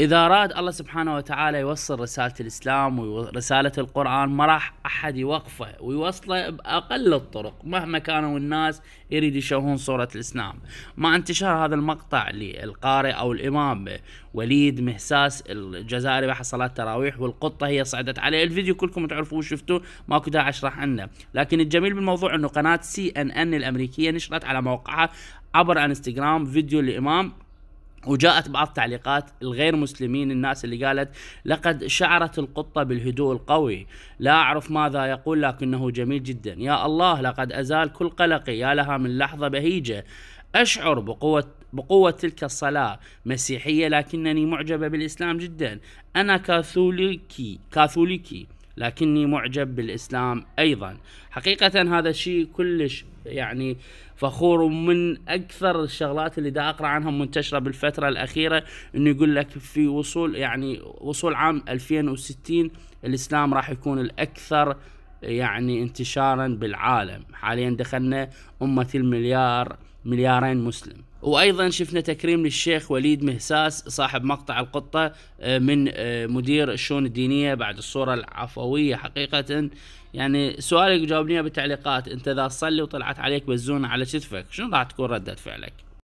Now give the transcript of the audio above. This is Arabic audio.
اذا اراد الله سبحانه وتعالى يوصل رساله الاسلام ورساله القران ما راح احد يوقفه ويوصله باقل الطرق مهما كانوا الناس يريد يشوهون صوره الاسلام مع انتشار هذا المقطع للقارئ او الامام وليد مهساس الجزائري بحث صلاه التراويح والقطه هي صعدت عليه الفيديو كلكم تعرفوه شفتوه ماكو داعي اشرح عنه لكن الجميل بالموضوع انه قناه سي ان ان الامريكيه نشرت على موقعها عبر انستغرام فيديو الامام وجاءت بعض تعليقات الغير مسلمين الناس اللي قالت لقد شعرت القطة بالهدوء القوي لا أعرف ماذا يقول لكنه جميل جدا يا الله لقد أزال كل قلقي يا لها من لحظة بهيجة أشعر بقوة بقوة تلك الصلاة مسيحية لكنني معجبة بالإسلام جدا أنا كاثوليكي كاثوليكي لكني معجب بالاسلام ايضا حقيقه هذا الشيء كلش يعني فخور ومن اكثر الشغلات اللي دا اقرا عنها منتشره بالفتره الاخيره انه يقول لك في وصول يعني وصول عام 2060 الاسلام راح يكون الاكثر يعني انتشارا بالعالم حاليا دخلنا امه المليار مليارين مسلم وايضا شفنا تكريم للشيخ وليد مهساس صاحب مقطع القطه آه، من آه، مدير الشؤون الدينيه بعد الصوره العفويه حقيقه يعني سؤالك جاوبني بالتعليقات انت اذا صلي وطلعت عليك بزونه على كتفك شنو راح تكون رده فعلك؟